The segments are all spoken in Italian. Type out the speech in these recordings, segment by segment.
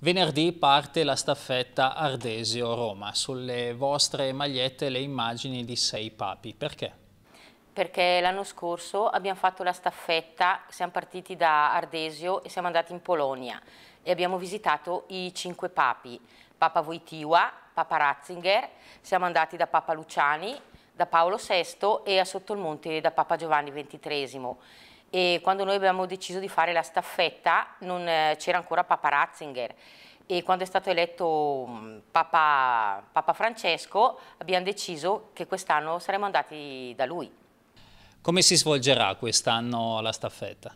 Venerdì parte la staffetta Ardesio-Roma. Sulle vostre magliette le immagini di sei papi. Perché? Perché l'anno scorso abbiamo fatto la staffetta, siamo partiti da Ardesio e siamo andati in Polonia e abbiamo visitato i cinque papi. Papa Wojtyła, Papa Ratzinger, siamo andati da Papa Luciani, da Paolo VI e a Sottolmonte da Papa Giovanni XXIII e quando noi abbiamo deciso di fare la staffetta non eh, c'era ancora Papa Ratzinger e quando è stato eletto mm, Papa, Papa Francesco abbiamo deciso che quest'anno saremmo andati da lui. Come si svolgerà quest'anno la staffetta?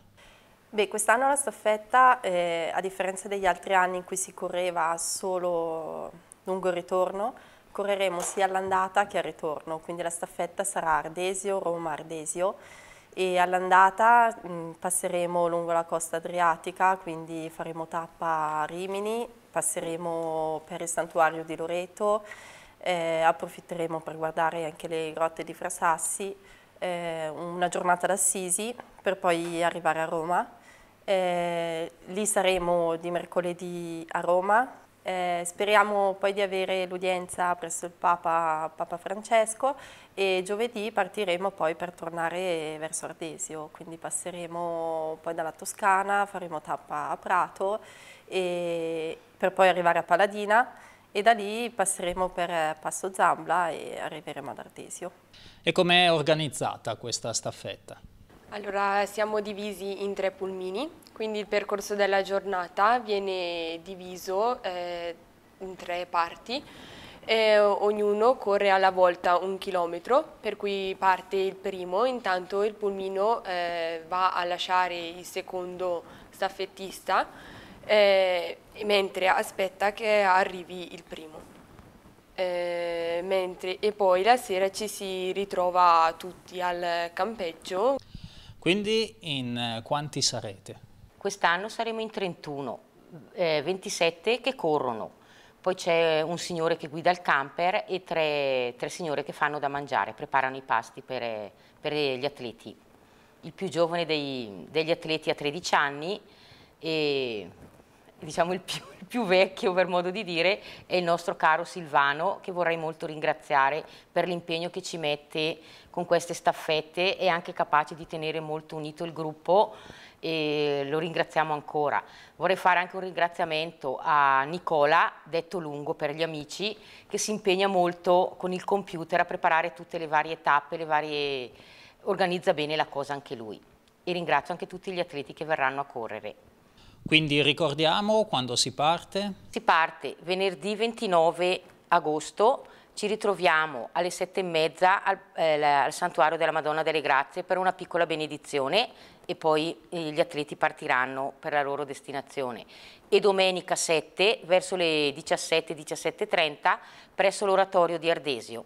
Beh, quest'anno la staffetta, eh, a differenza degli altri anni in cui si correva solo lungo il ritorno, correremo sia all'andata che al ritorno, quindi la staffetta sarà Ardesio, Roma, Ardesio, e all'andata mm, passeremo lungo la costa adriatica, quindi faremo tappa a Rimini, passeremo per il santuario di Loreto, eh, approfitteremo per guardare anche le grotte di Frasassi, eh, una giornata d'Assisi per poi arrivare a Roma. Eh, lì saremo di mercoledì a Roma, eh, speriamo poi di avere l'udienza presso il Papa, Papa, Francesco e giovedì partiremo poi per tornare verso Ardesio, quindi passeremo poi dalla Toscana, faremo tappa a Prato e, per poi arrivare a Paladina e da lì passeremo per Passo Zambla e arriveremo ad Ardesio. E com'è organizzata questa staffetta? Allora, siamo divisi in tre pulmini quindi il percorso della giornata viene diviso eh, in tre parti. E ognuno corre alla volta un chilometro, per cui parte il primo, intanto il pulmino eh, va a lasciare il secondo staffettista eh, mentre aspetta che arrivi il primo. Eh, mentre, e poi la sera ci si ritrova tutti al campeggio. Quindi in eh, quanti sarete? Quest'anno saremo in 31, eh, 27 che corrono, poi c'è un signore che guida il camper e tre, tre signore che fanno da mangiare, preparano i pasti per, per gli atleti. Il più giovane dei, degli atleti ha 13 anni e diciamo il più, il più, vecchio per modo di dire, è il nostro caro Silvano che vorrei molto ringraziare per l'impegno che ci mette con queste staffette e anche capace di tenere molto unito il gruppo e lo ringraziamo ancora. Vorrei fare anche un ringraziamento a Nicola, detto lungo per gli amici, che si impegna molto con il computer a preparare tutte le varie tappe, le varie... organizza bene la cosa anche lui. E ringrazio anche tutti gli atleti che verranno a correre. Quindi ricordiamo quando si parte? Si parte venerdì 29 agosto, ci ritroviamo alle sette e mezza al, eh, al Santuario della Madonna delle Grazie per una piccola benedizione e poi eh, gli atleti partiranno per la loro destinazione. E domenica 7 verso le 17-17.30 presso l'oratorio di Ardesio.